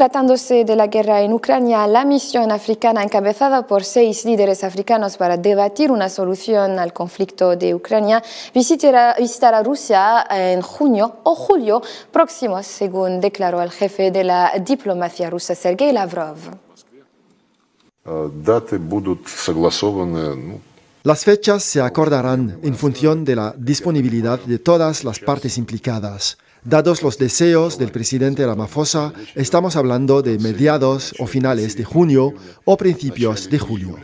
Tratándose de la guerra en Ucrania, la misión africana encabezada por seis líderes africanos para debatir una solución al conflicto de Ucrania visitará, Rusia en junio o julio próximos, según declaró el jefe de la diplomacia rusa, Sergei Lavrov. Ah, las fechas se acordarán en función de la disponibilidad de todas las partes implicadas. Dados los deseos del presidente Ramaphosa, estamos hablando de mediados o finales de junio o principios de julio.